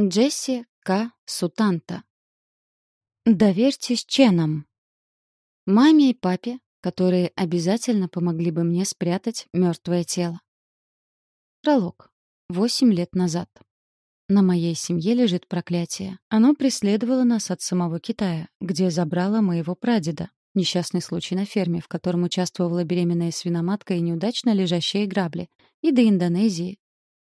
Джесси К. Сутанта. Доверьтесь Ченам. Маме и папе, которые обязательно помогли бы мне спрятать мертвое тело. Пролог. Восемь лет назад. На моей семье лежит проклятие. Оно преследовало нас от самого Китая, где забрало моего прадеда. Несчастный случай на ферме, в котором участвовала беременная свиноматка и неудачно лежащие грабли, и до Индонезии,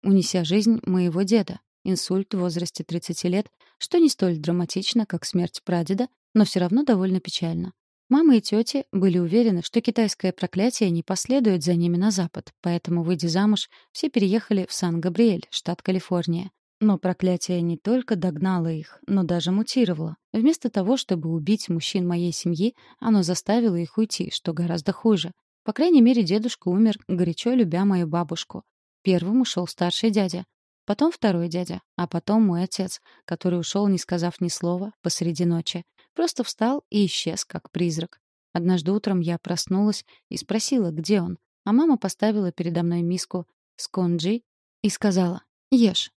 унеся жизнь моего деда, инсульт в возрасте 30 лет, что не столь драматично, как смерть прадеда, но все равно довольно печально. Мама и тети были уверены, что китайское проклятие не последует за ними на запад, поэтому, выйдя замуж, все переехали в Сан-Габриэль, штат Калифорния. Но проклятие не только догнало их, но даже мутировало. Вместо того, чтобы убить мужчин моей семьи, оно заставило их уйти, что гораздо хуже. По крайней мере, дедушка умер, горячо любя мою бабушку. Первым ушел старший дядя. Потом второй дядя, а потом мой отец, который ушел, не сказав ни слова, посреди ночи. Просто встал и исчез, как призрак. Однажды утром я проснулась и спросила, где он, а мама поставила передо мной миску с конджи и сказала «Ешь».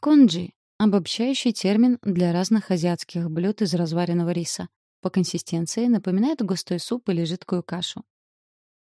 Конджи — обобщающий термин для разных азиатских блюд из разваренного риса. По консистенции напоминает густой суп или жидкую кашу.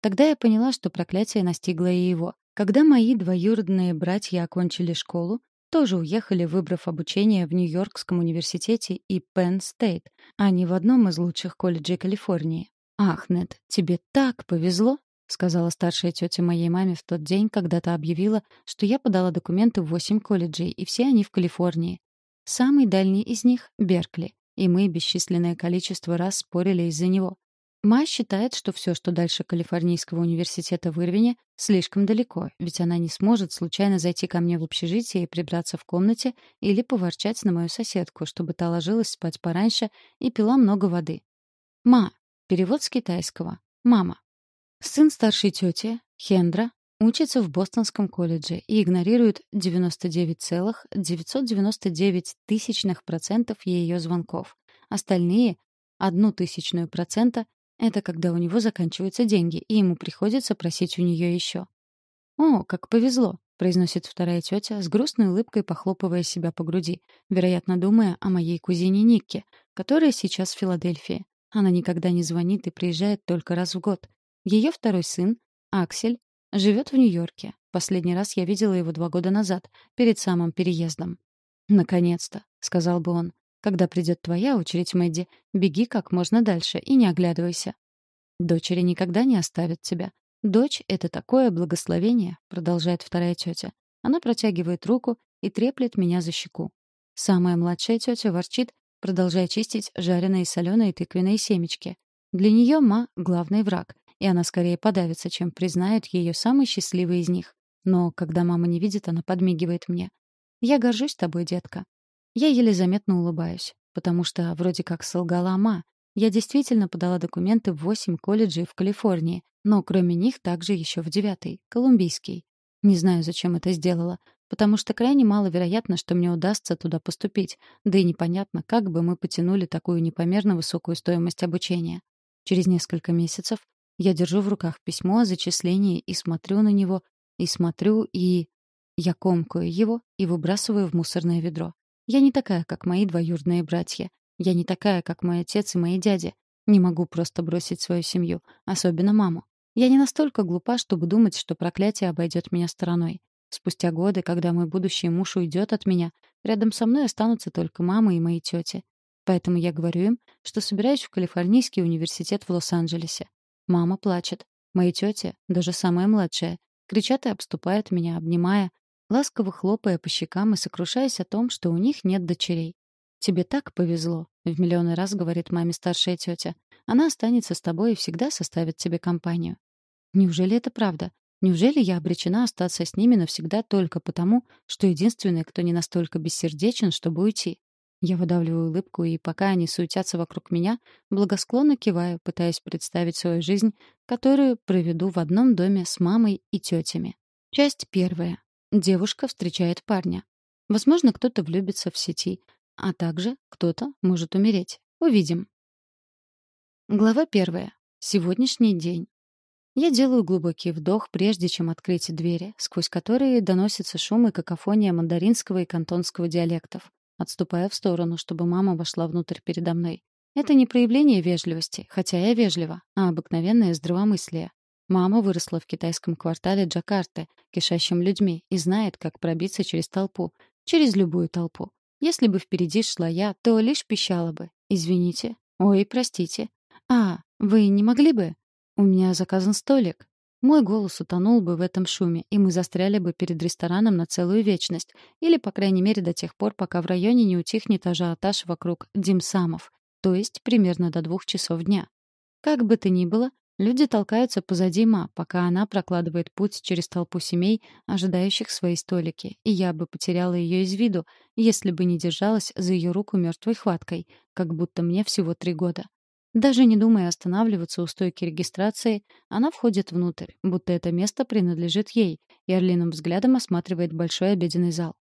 Тогда я поняла, что проклятие настигло и его. Когда мои двоюродные братья окончили школу, тоже уехали, выбрав обучение в Нью-Йоркском университете и Пенн-Стейт, а не в одном из лучших колледжей Калифорнии. «Ах, Нед, тебе так повезло!» — сказала старшая тетя моей маме в тот день, когда то объявила, что я подала документы в восемь колледжей, и все они в Калифорнии. Самый дальний из них — Беркли, и мы бесчисленное количество раз спорили из-за него. Ма считает, что все, что дальше Калифорнийского университета в Ирвине, слишком далеко, ведь она не сможет случайно зайти ко мне в общежитие и прибраться в комнате или поворчать на мою соседку, чтобы та ложилась спать пораньше и пила много воды. Ма. Перевод с китайского. Мама. Сын старшей тети, Хендра, учится в Бостонском колледже и игнорирует 99,999 тысячных процентов ее звонков. Остальные — одну тысячную процента это когда у него заканчиваются деньги, и ему приходится просить у нее еще. «О, как повезло!» — произносит вторая тетя, с грустной улыбкой похлопывая себя по груди, вероятно, думая о моей кузине Никке, которая сейчас в Филадельфии. Она никогда не звонит и приезжает только раз в год. Ее второй сын, Аксель, живет в Нью-Йорке. Последний раз я видела его два года назад, перед самым переездом. «Наконец-то», — сказал бы он. Когда придет твоя очередь, Мэдди, беги как можно дальше и не оглядывайся. Дочери никогда не оставят тебя. Дочь — это такое благословение, продолжает вторая тетя. Она протягивает руку и треплет меня за щеку. Самая младшая тетя ворчит, продолжая чистить жареные соленые тыквенные семечки. Для нее ма — главный враг, и она скорее подавится, чем признает ее самый счастливый из них. Но когда мама не видит, она подмигивает мне. «Я горжусь тобой, детка. Я еле заметно улыбаюсь, потому что вроде как солгала ма. Я действительно подала документы в восемь колледжей в Калифорнии, но кроме них также еще в девятый, колумбийский. Не знаю, зачем это сделала, потому что крайне маловероятно, что мне удастся туда поступить, да и непонятно, как бы мы потянули такую непомерно высокую стоимость обучения. Через несколько месяцев я держу в руках письмо о зачислении и смотрю на него, и смотрю, и... Я комкаю его и выбрасываю в мусорное ведро. Я не такая, как мои двоюродные братья. Я не такая, как мой отец и мои дяди. Не могу просто бросить свою семью, особенно маму. Я не настолько глупа, чтобы думать, что проклятие обойдет меня стороной. Спустя годы, когда мой будущий муж уйдет от меня, рядом со мной останутся только мама и мои тети. Поэтому я говорю им, что собираюсь в Калифорнийский университет в Лос-Анджелесе. Мама плачет. Мои тети, даже самая младшая, кричат и обступают меня, обнимая, ласково хлопая по щекам и сокрушаясь о том, что у них нет дочерей. «Тебе так повезло», — в миллионы раз говорит маме старшая тетя. «Она останется с тобой и всегда составит тебе компанию». Неужели это правда? Неужели я обречена остаться с ними навсегда только потому, что единственная, кто не настолько бессердечен, чтобы уйти? Я выдавливаю улыбку, и пока они суетятся вокруг меня, благосклонно киваю, пытаясь представить свою жизнь, которую проведу в одном доме с мамой и тетями. Часть первая. Девушка встречает парня. Возможно, кто-то влюбится в сети, а также кто-то может умереть. Увидим. Глава первая. Сегодняшний день. Я делаю глубокий вдох, прежде чем открыть двери, сквозь которые доносится шум и какофония мандаринского и кантонского диалектов. Отступая в сторону, чтобы мама вошла внутрь передо мной. Это не проявление вежливости, хотя я вежлива, а обыкновенное здравомыслие. Мама выросла в китайском квартале Джакарты, кишащем людьми, и знает, как пробиться через толпу. Через любую толпу. Если бы впереди шла я, то лишь пищала бы. «Извините». «Ой, простите». «А, вы не могли бы?» «У меня заказан столик». Мой голос утонул бы в этом шуме, и мы застряли бы перед рестораном на целую вечность, или, по крайней мере, до тех пор, пока в районе не утихнет ажиотаж вокруг димсамов, то есть примерно до двух часов дня. Как бы то ни было, Люди толкаются позади Ма, пока она прокладывает путь через толпу семей, ожидающих свои столики, и я бы потеряла ее из виду, если бы не держалась за ее руку мертвой хваткой, как будто мне всего три года. Даже не думая останавливаться у стойки регистрации, она входит внутрь, будто это место принадлежит ей, и орлиным взглядом осматривает большой обеденный зал.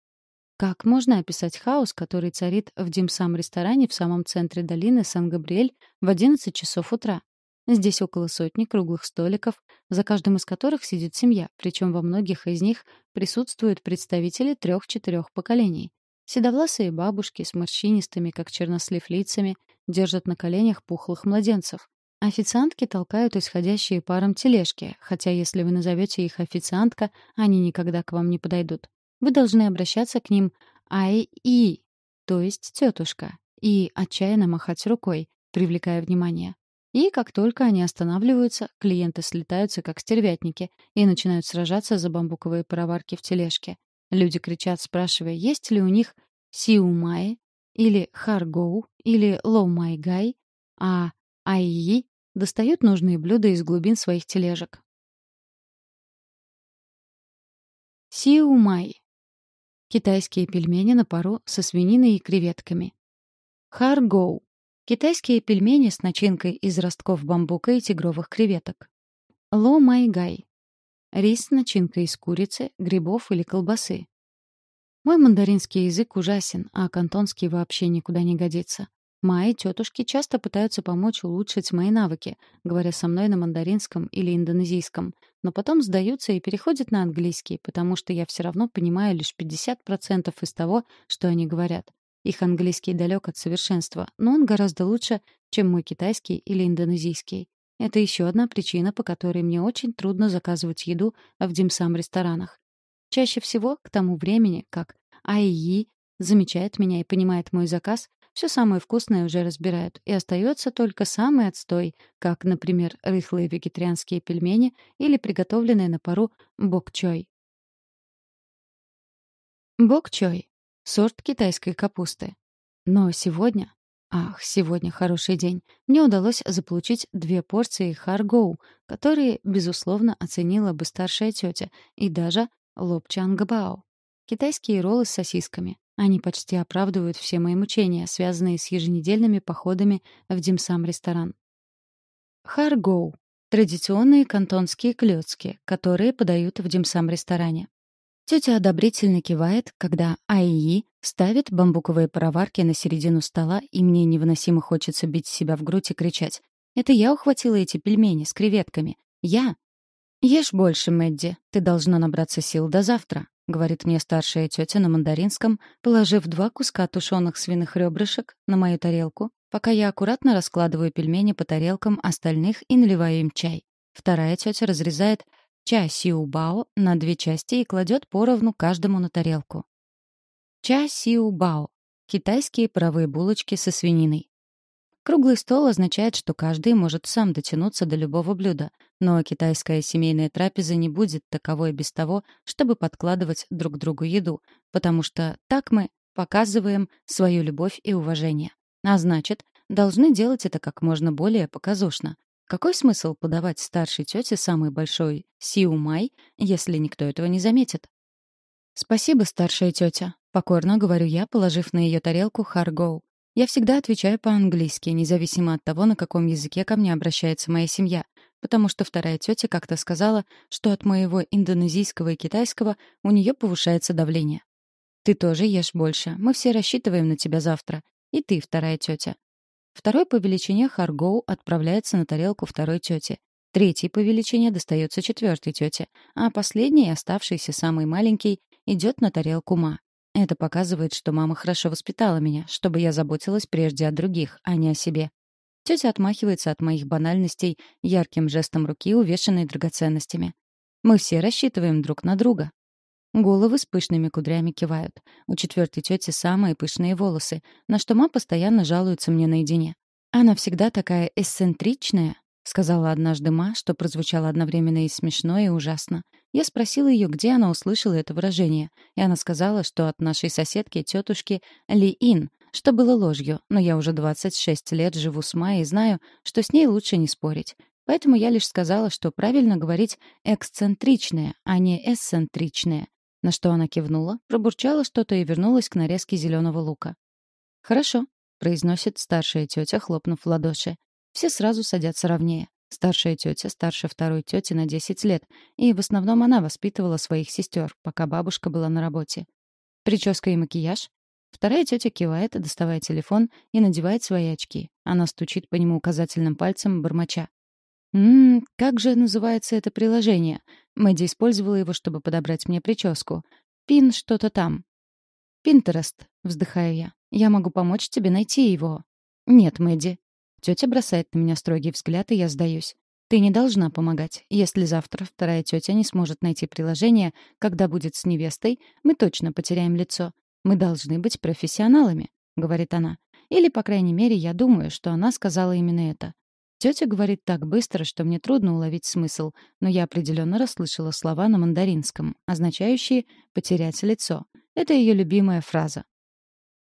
Как можно описать хаос, который царит в димсам-ресторане в самом центре долины Сан-Габриэль в 11 часов утра? Здесь около сотни круглых столиков, за каждым из которых сидит семья, причем во многих из них присутствуют представители трех-четырех поколений. Седовласые бабушки с морщинистыми, как чернослив, лицами держат на коленях пухлых младенцев. Официантки толкают исходящие паром тележки, хотя если вы назовете их официантка, они никогда к вам не подойдут. Вы должны обращаться к ним «ай-и», то есть «тетушка», и отчаянно махать рукой, привлекая внимание. И как только они останавливаются, клиенты слетаются, как стервятники, и начинают сражаться за бамбуковые пароварки в тележке. Люди кричат, спрашивая, есть ли у них «Сиумай» или «Харгоу» или «Лоумайгай», а «Айи» достают нужные блюда из глубин своих тележек. Сиумай. Китайские пельмени на пару со свининой и креветками. Харгоу. Китайские пельмени с начинкой из ростков бамбука и тигровых креветок. Ло май гай. Рис с начинкой из курицы, грибов или колбасы. Мой мандаринский язык ужасен, а кантонский вообще никуда не годится. Мои тетушки часто пытаются помочь улучшить мои навыки, говоря со мной на мандаринском или индонезийском, но потом сдаются и переходят на английский, потому что я все равно понимаю лишь 50% из того, что они говорят. Их английский далек от совершенства, но он гораздо лучше, чем мой китайский или индонезийский. Это еще одна причина, по которой мне очень трудно заказывать еду в димсам-ресторанах. Чаще всего к тому времени, как Айи замечает меня и понимает мой заказ, все самое вкусное уже разбирают, и остается только самый отстой, как, например, рыхлые вегетарианские пельмени или приготовленные на пару бокчой. Бокчой сорт китайской капусты. Но сегодня... Ах, сегодня хороший день. Мне удалось заполучить две порции харгоу, которые, безусловно, оценила бы старшая тетя и даже лобчангбао. Китайские роллы с сосисками. Они почти оправдывают все мои мучения, связанные с еженедельными походами в димсам-ресторан. Харгоу — традиционные кантонские клёцки, которые подают в димсам-ресторане. Тетя одобрительно кивает, когда Айи ставит бамбуковые пароварки на середину стола, и мне невыносимо хочется бить себя в грудь и кричать. «Это я ухватила эти пельмени с креветками. Я!» «Ешь больше, Мэдди. Ты должна набраться сил до завтра», — говорит мне старшая тетя на мандаринском, положив два куска тушеных свиных ребрышек на мою тарелку, пока я аккуратно раскладываю пельмени по тарелкам остальных и наливаю им чай. Вторая тетя разрезает ча сиубао на две части и кладет поровну каждому на тарелку. Ча сиубао — китайские паровые булочки со свининой. Круглый стол означает, что каждый может сам дотянуться до любого блюда, но китайская семейная трапеза не будет таковой без того, чтобы подкладывать друг другу еду, потому что так мы показываем свою любовь и уважение. А значит, должны делать это как можно более показушно, какой смысл подавать старшей тете самый большой «сиумай», если никто этого не заметит? «Спасибо, старшая тетя», — покорно говорю я, положив на ее тарелку «харгоу». Я всегда отвечаю по-английски, независимо от того, на каком языке ко мне обращается моя семья, потому что вторая тетя как-то сказала, что от моего индонезийского и китайского у нее повышается давление. «Ты тоже ешь больше. Мы все рассчитываем на тебя завтра. И ты, вторая тетя. Второй по величине Харгоу отправляется на тарелку второй тети. Третий по величине достается четвертой тете, а последний, оставшийся самый маленький, идет на тарелку ма. Это показывает, что мама хорошо воспитала меня, чтобы я заботилась прежде о других, а не о себе. Тетя отмахивается от моих банальностей ярким жестом руки, увешанной драгоценностями. Мы все рассчитываем друг на друга, Головы с пышными кудрями кивают. У четвертой тети самые пышные волосы, на что мама постоянно жалуется мне наедине. «Она всегда такая эксцентричная», — сказала однажды ма, что прозвучало одновременно и смешно, и ужасно. Я спросила ее, где она услышала это выражение, и она сказала, что от нашей соседки, тетушки Ли Ин, что было ложью, но я уже 26 лет живу с ма и знаю, что с ней лучше не спорить. Поэтому я лишь сказала, что правильно говорить «эксцентричная», а не «эсцентричная». На что она кивнула, пробурчала что-то и вернулась к нарезке зеленого лука. «Хорошо», — произносит старшая тетя, хлопнув в ладоши. Все сразу садятся ровнее. Старшая тетя старше второй тети на 10 лет, и в основном она воспитывала своих сестер, пока бабушка была на работе. Прическа и макияж. Вторая тетя кивает, доставая телефон, и надевает свои очки. Она стучит по нему указательным пальцем, бормоча. Ммм, как же называется это приложение? Мэдди использовала его, чтобы подобрать мне прическу. Пин что-то там. Пинтерест, вздыхаю я. Я могу помочь тебе найти его. Нет, Мэдди. Тетя бросает на меня строгий взгляд, и я сдаюсь. Ты не должна помогать. Если завтра вторая тетя не сможет найти приложение, когда будет с невестой, мы точно потеряем лицо. Мы должны быть профессионалами, говорит она. Или, по крайней мере, я думаю, что она сказала именно это. Тетя говорит так быстро, что мне трудно уловить смысл, но я определенно расслышала слова на мандаринском, означающие «потерять лицо». Это ее любимая фраза.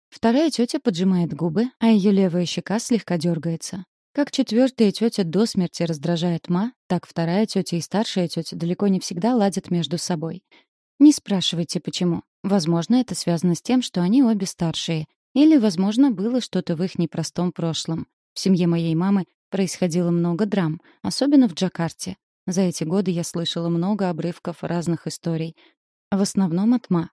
Вторая тетя поджимает губы, а ее левая щека слегка дёргается. Как четвёртая тетя до смерти раздражает ма, так вторая тетя и старшая тетя далеко не всегда ладят между собой. Не спрашивайте, почему. Возможно, это связано с тем, что они обе старшие. Или, возможно, было что-то в их непростом прошлом. В семье моей мамы Происходило много драм, особенно в Джакарте. За эти годы я слышала много обрывков разных историй. В основном от Ма.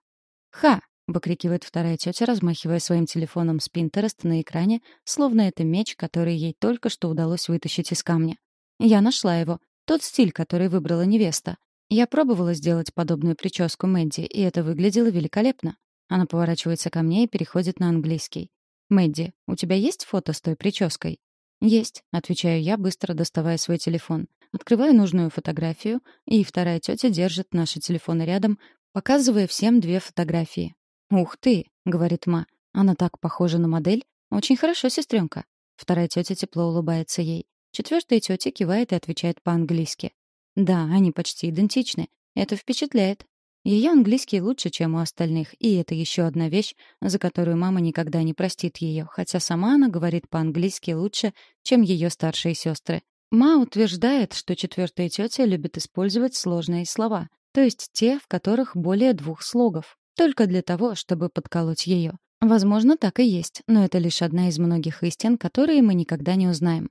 «Ха!» — выкрикивает вторая тетя, размахивая своим телефоном с Пинтерест на экране, словно это меч, который ей только что удалось вытащить из камня. «Я нашла его. Тот стиль, который выбрала невеста. Я пробовала сделать подобную прическу Мэдди, и это выглядело великолепно». Она поворачивается ко мне и переходит на английский. «Мэдди, у тебя есть фото с той прической?» «Есть», — отвечаю я, быстро доставая свой телефон. Открываю нужную фотографию, и вторая тетя держит наши телефоны рядом, показывая всем две фотографии. «Ух ты!» — говорит Ма. «Она так похожа на модель. Очень хорошо, сестренка». Вторая тетя тепло улыбается ей. Четвертая тетя кивает и отвечает по-английски. «Да, они почти идентичны. Это впечатляет. Ее английский лучше, чем у остальных, и это еще одна вещь, за которую мама никогда не простит ее, хотя сама она говорит по-английски лучше, чем ее старшие сестры. Ма утверждает, что четвертая тетя любит использовать сложные слова, то есть те, в которых более двух слогов, только для того, чтобы подколоть ее. Возможно, так и есть, но это лишь одна из многих истин, которые мы никогда не узнаем.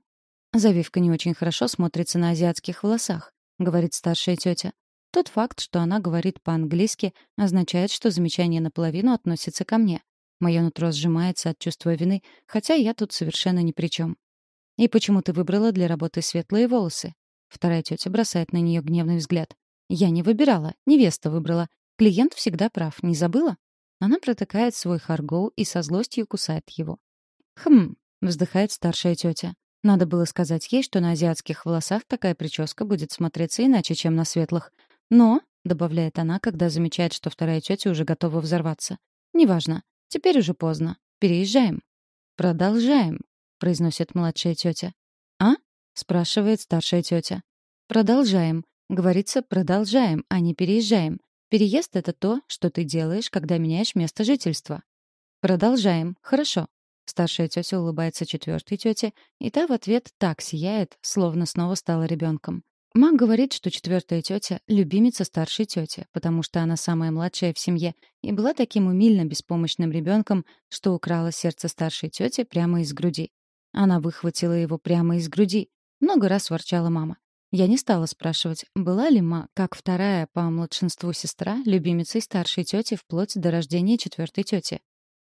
«Завивка не очень хорошо смотрится на азиатских волосах», — говорит старшая тетя. Тот факт, что она говорит по-английски, означает, что замечание наполовину относится ко мне. Мое нутро сжимается от чувства вины, хотя я тут совершенно ни при чем. «И почему ты выбрала для работы светлые волосы?» Вторая тетя бросает на нее гневный взгляд. «Я не выбирала, невеста выбрала. Клиент всегда прав, не забыла?» Она протыкает свой харгоу и со злостью кусает его. «Хм», — вздыхает старшая тетя. «Надо было сказать ей, что на азиатских волосах такая прическа будет смотреться иначе, чем на светлых. «Но», — добавляет она, когда замечает, что вторая тетя уже готова взорваться. «Неважно. Теперь уже поздно. Переезжаем». «Продолжаем», — произносит младшая тетя. «А?» — спрашивает старшая тетя. «Продолжаем. Говорится, продолжаем, а не переезжаем. Переезд — это то, что ты делаешь, когда меняешь место жительства». «Продолжаем. Хорошо». Старшая тетя улыбается четвертой тете, и та в ответ так сияет, словно снова стала ребенком. Мак говорит, что четвертая тетя — любимица старшей тети, потому что она самая младшая в семье и была таким умильно беспомощным ребенком, что украла сердце старшей тети прямо из груди. Она выхватила его прямо из груди. Много раз ворчала мама. Я не стала спрашивать, была ли Ма, как вторая по младшинству сестра, любимицей старшей тети вплоть до рождения четвертой тети.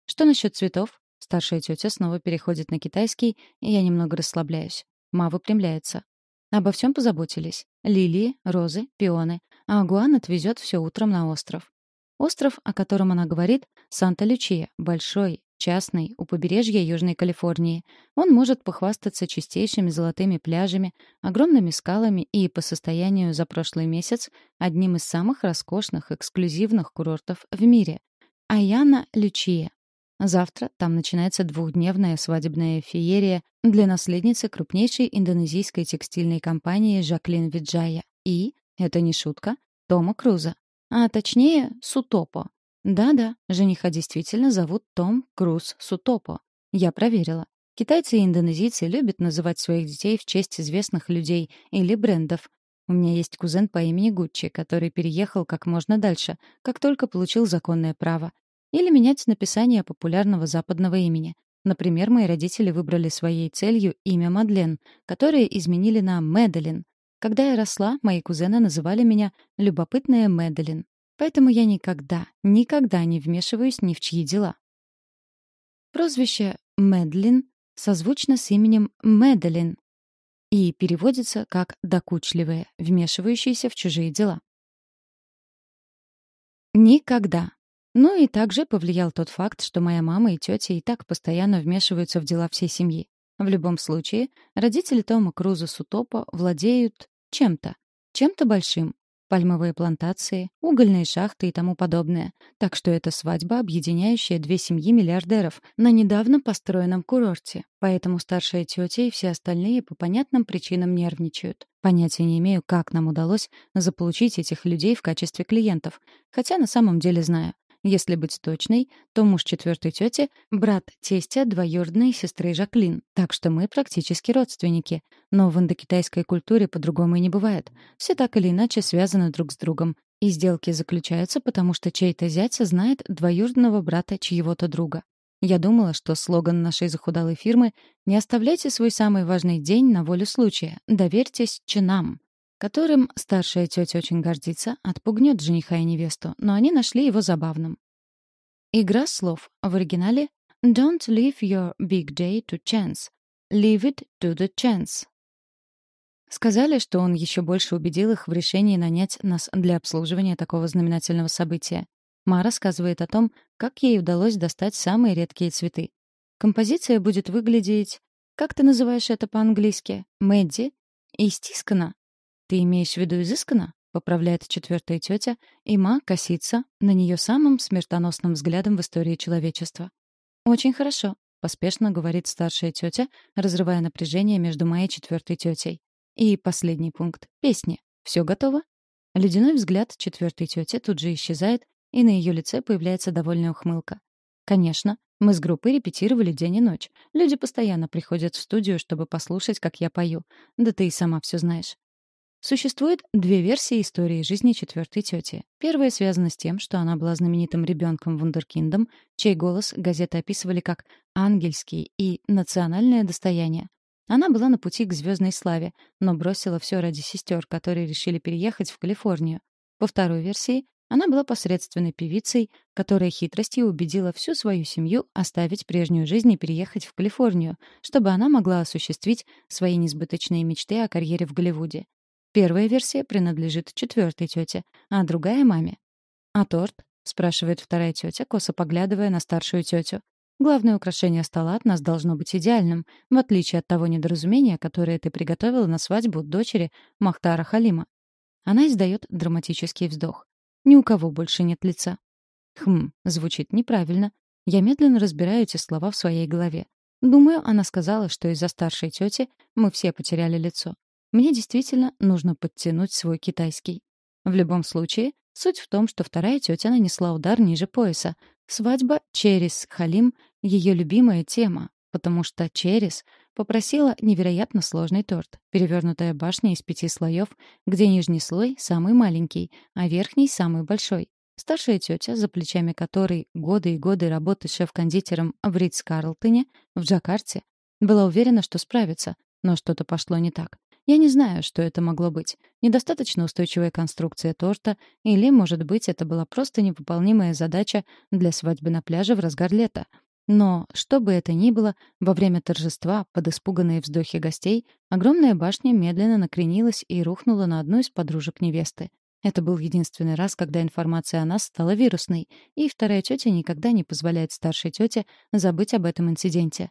Что насчет цветов? Старшая тетя снова переходит на китайский, и я немного расслабляюсь. Ма выпрямляется. Обо всем позаботились. Лилии, розы, пионы. А Агуан отвезет все утром на остров. Остров, о котором она говорит, Санта-Лючия, большой, частный, у побережья Южной Калифорнии. Он может похвастаться чистейшими золотыми пляжами, огромными скалами и, по состоянию за прошлый месяц, одним из самых роскошных, эксклюзивных курортов в мире. Аяна Лючия Завтра там начинается двухдневная свадебная феерия для наследницы крупнейшей индонезийской текстильной компании Жаклин Виджая и, это не шутка, Тома Круза. А точнее, Сутопо. Да-да, жениха действительно зовут Том Круз Сутопо. Я проверила. Китайцы и индонезийцы любят называть своих детей в честь известных людей или брендов. У меня есть кузен по имени Гуччи, который переехал как можно дальше, как только получил законное право, или менять написание популярного западного имени. Например, мои родители выбрали своей целью имя Мадлен, которое изменили на Медлен. Когда я росла, мои кузены называли меня «любопытная Медлен». Поэтому я никогда, никогда не вмешиваюсь ни в чьи дела. Прозвище Медлин созвучно с именем Медлин и переводится как «докучливая, вмешивающаяся в чужие дела. Никогда ну и также повлиял тот факт, что моя мама и тетя и так постоянно вмешиваются в дела всей семьи. В любом случае, родители Тома Круза Сутопа владеют чем-то. Чем-то большим. Пальмовые плантации, угольные шахты и тому подобное. Так что это свадьба, объединяющая две семьи миллиардеров на недавно построенном курорте. Поэтому старшая тетя и все остальные по понятным причинам нервничают. Понятия не имею, как нам удалось заполучить этих людей в качестве клиентов. Хотя на самом деле знаю. Если быть точной, то муж четвертой тети — брат тестя двоюродной сестры Жаклин, так что мы практически родственники. Но в индокитайской культуре по-другому и не бывает. Все так или иначе связаны друг с другом. И сделки заключаются, потому что чей-то зять знает двоюродного брата чьего-то друга. Я думала, что слоган нашей захудалой фирмы «Не оставляйте свой самый важный день на волю случая, доверьтесь чинам» которым старшая тетя очень гордится, отпугнет жениха и невесту, но они нашли его забавным. Игра слов в оригинале «Don't leave your big day to chance. Leave it to the chance». Сказали, что он еще больше убедил их в решении нанять нас для обслуживания такого знаменательного события. Ма рассказывает о том, как ей удалось достать самые редкие цветы. Композиция будет выглядеть... Как ты называешь это по-английски? Мэдди? И стискана. «Ты имеешь в виду изысканно?» — поправляет четвертая тетя, и Ма косится на нее самым смертоносным взглядом в истории человечества. «Очень хорошо», — поспешно говорит старшая тетя, разрывая напряжение между моей четвертой тетей. И последний пункт — песни. Все готово? Ледяной взгляд четвертой тети тут же исчезает, и на ее лице появляется довольная ухмылка. «Конечно, мы с группой репетировали день и ночь. Люди постоянно приходят в студию, чтобы послушать, как я пою. Да ты и сама все знаешь. Существует две версии истории жизни четвертой тети. Первая связана с тем, что она была знаменитым ребенком вундеркиндом, чей голос газеты описывали как «ангельский» и «национальное достояние». Она была на пути к звездной славе, но бросила все ради сестер, которые решили переехать в Калифорнию. По второй версии, она была посредственной певицей, которая хитростью убедила всю свою семью оставить прежнюю жизнь и переехать в Калифорнию, чтобы она могла осуществить свои несбыточные мечты о карьере в Голливуде. Первая версия принадлежит четвертой тете, а другая — маме. «А торт?» — спрашивает вторая тетя, косо поглядывая на старшую тетю. «Главное украшение стола от нас должно быть идеальным, в отличие от того недоразумения, которое ты приготовила на свадьбу дочери Махтара Халима». Она издает драматический вздох. «Ни у кого больше нет лица». Хм, звучит неправильно. Я медленно разбираю эти слова в своей голове. Думаю, она сказала, что из-за старшей тети мы все потеряли лицо. Мне действительно нужно подтянуть свой китайский. В любом случае, суть в том, что вторая тетя нанесла удар ниже пояса. Свадьба через Халим — ее любимая тема, потому что через попросила невероятно сложный торт, перевернутая башня из пяти слоев, где нижний слой самый маленький, а верхний самый большой. Старшая тетя, за плечами которой годы и годы работы шеф-кондитером в Ридс-Карлтоне в Джакарте, была уверена, что справится, но что-то пошло не так. Я не знаю, что это могло быть. Недостаточно устойчивая конструкция торта, или, может быть, это была просто невыполнимая задача для свадьбы на пляже в разгар лета. Но, что бы это ни было, во время торжества, под испуганные вздохи гостей, огромная башня медленно накренилась и рухнула на одну из подружек невесты. Это был единственный раз, когда информация о нас стала вирусной, и вторая тетя никогда не позволяет старшей тете забыть об этом инциденте.